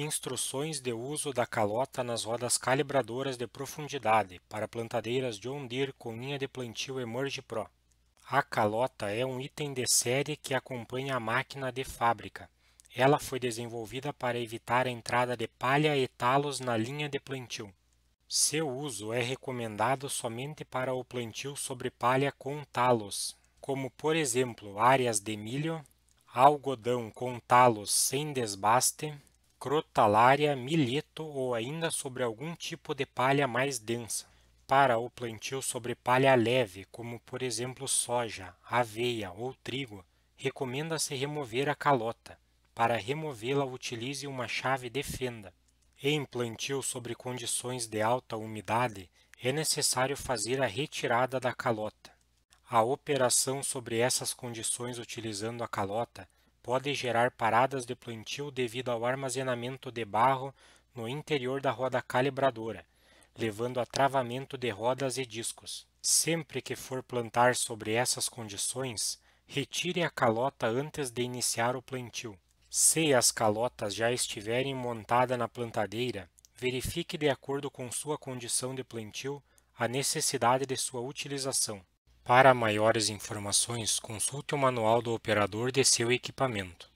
instruções de uso da calota nas rodas calibradoras de profundidade para plantadeiras John Deere com linha de plantio Emerge Pro. A calota é um item de série que acompanha a máquina de fábrica. Ela foi desenvolvida para evitar a entrada de palha e talos na linha de plantio. Seu uso é recomendado somente para o plantio sobre palha com talos, como por exemplo áreas de milho, algodão com talos sem desbaste, crotalária, milheto ou ainda sobre algum tipo de palha mais densa, para o plantio sobre palha leve, como por exemplo soja, aveia ou trigo, recomenda-se remover a calota. Para removê-la, utilize uma chave de fenda. Em plantio sobre condições de alta umidade, é necessário fazer a retirada da calota. A operação sobre essas condições utilizando a calota Pode gerar paradas de plantio devido ao armazenamento de barro no interior da roda calibradora, levando a travamento de rodas e discos. Sempre que for plantar sobre essas condições, retire a calota antes de iniciar o plantio. Se as calotas já estiverem montadas na plantadeira, verifique de acordo com sua condição de plantio a necessidade de sua utilização. Para maiores informações, consulte o manual do operador de seu equipamento.